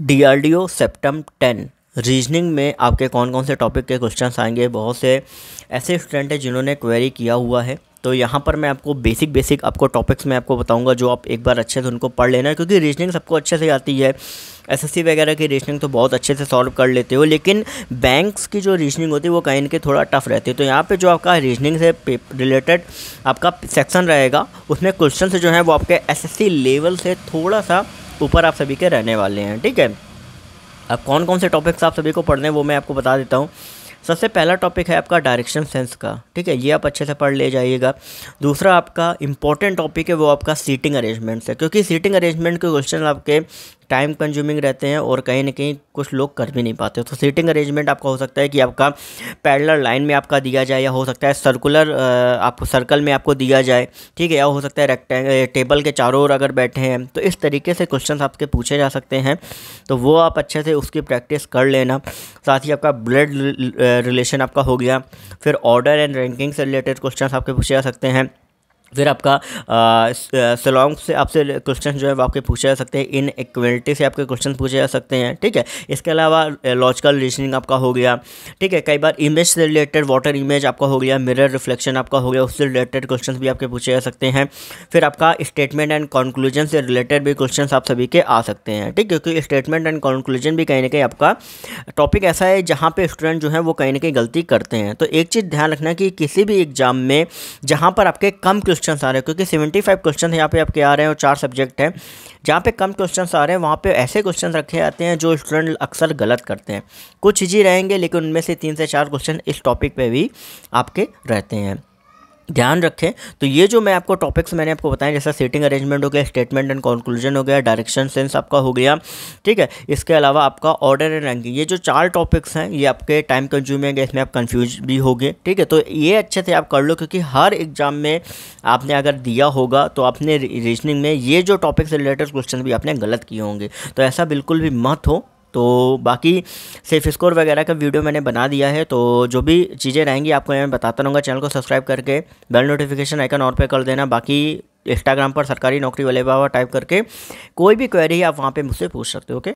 DRDO septum ten reasoning में आपके कौन कौन से टॉपिक के क्वेश्चंस आएंगे बहुत से ऐसे स्टूडेंट हैं जिन्होंने क्वेरी किया हुआ है तो यहाँ पर मैं आपको बेसिक बेसिक आपको टॉपिक्स में आपको बताऊंगा जो आप एक बार अच्छे से उनको पढ़ लेना क्योंकि रीजनिंग सबको अच्छे से आती है एसएससी वगैरह की रीजनिंग तो बहुत अच्छे से सॉल्व कर लेते हो लेकिन बैंक्स की जो रीजनिंग होती है वो कहीं के थोड़ा टफ रहती है तो यहाँ पर जो आपका रीजनिंग से रिलेटेड आपका सेक्शन रहेगा उसमें क्वेश्चन जो है वो आपके एस लेवल से थोड़ा सा ऊपर आप सभी के रहने वाले हैं ठीक है अब कौन कौन से टॉपिक्स आप सभी को पढ़ने हैं वो मैं आपको बता देता हूँ सबसे पहला टॉपिक है आपका डायरेक्शन सेंस का ठीक है ये आप अच्छे से पढ़ ले जाइएगा दूसरा आपका इंपॉर्टेंट टॉपिक है वो आपका सीटिंग अरेंजमेंट्स है क्योंकि सीटिंग अरेंजमेंट के क्वेश्चन आपके टाइम कंज्यूमिंग रहते हैं और कहीं ना कहीं कुछ लोग कर भी नहीं पाते तो सीटिंग अरेंजमेंट आपका हो सकता है कि आपका पैरलर लाइन में आपका दिया जाए या हो सकता है सर्कुलर आपको सर्कल में आपको दिया जाए ठीक है या हो सकता है रेक्टेंग टेबल के चारों ओर अगर बैठे हैं तो इस तरीके से क्वेश्चन आपके पूछे जा सकते हैं तो वो आप अच्छे से उसकी प्रैक्टिस कर लेना साथ ही आपका ब्लड रिलेशन आपका हो गया फिर ऑर्डर एंड रैंकिंग से रिलेटेड क्वेश्चन आपके पूछे जा सकते हैं फिर आपका सलोंग से आपसे क्वेश्चन जो है वो आपके पूछे जा सकते हैं इन इक्वलिटी से आपके क्वेश्चन पूछे जा सकते हैं ठीक है इसके अलावा लॉजिकल रीजनिंग आपका हो गया ठीक है कई बार इमेज से रिलेटेड वाटर इमेज आपका हो गया मिरर रिफ्लेक्शन आपका हो गया उससे रिलेटेड क्वेश्चन भी आपके पूछे जा सकते हैं फिर आपका स्टेटमेंट एंड कॉन्क्लूजन से रिलेटेड भी क्वेश्चन आप सभी के आ सकते हैं ठीक है क्योंकि स्टेटमेंट एंड कॉन्क्लूजन भी कहीं ना कहीं आपका टॉपिक ऐसा है जहाँ पर स्टूडेंट जो है वो कहीं ना कहीं गलती करते हैं तो एक चीज़ ध्यान रखना कि किसी भी एग्जाम में जहाँ पर आपके कम क्वेश्चन क्वेश्चन आ रहे हैं क्योंकि सेवेंटी फाइव क्वेश्चन यहाँ पे आपके आ रहे हैं और चार सब्जेक्ट हैं जहाँ पे कम क्वेश्चन आ रहे हैं वहाँ पे ऐसे क्वेश्चन रखे जाते हैं जो स्टूडेंट अक्सर गलत करते हैं कुछ ही रहेंगे लेकिन उनमें से तीन से चार क्वेश्चन इस टॉपिक पर भी आपके रहते हैं ध्यान रखें तो ये जो मैं आपको टॉपिक्स मैंने आपको बताया जैसा सीटिंग अरेंजमेंट हो गया स्टेटमेंट एंड कंक्लूजन हो गया डायरेक्शन सेंस आपका हो गया ठीक है इसके अलावा आपका ऑर्डर एंड रैंकिंग ये जो चार टॉपिक्स हैं ये आपके टाइम कंज्यूमिंग है इसमें आप कन्फ्यूज भी गए ठीक है तो ये अच्छे से आप कर लो क्योंकि हर एग्जाम में आपने अगर दिया होगा तो आपने रीजनिंग में ये जो टॉपिक से रिलेटेड क्वेश्चन भी आपने गलत किए होंगे तो ऐसा बिल्कुल भी मत हो तो बाकी सेफ स्कोर वगैरह का वीडियो मैंने बना दिया है तो जो भी चीज़ें रहेंगी आपको मैं बताता रहूँगा चैनल को सब्सक्राइब करके बेल नोटिफिकेशन आइकन और पे कर देना बाकी इंस्टाग्राम पर सरकारी नौकरी वाले बाबा टाइप करके कोई भी क्वेरी आप वहाँ पर मुझसे पूछ सकते हो ओके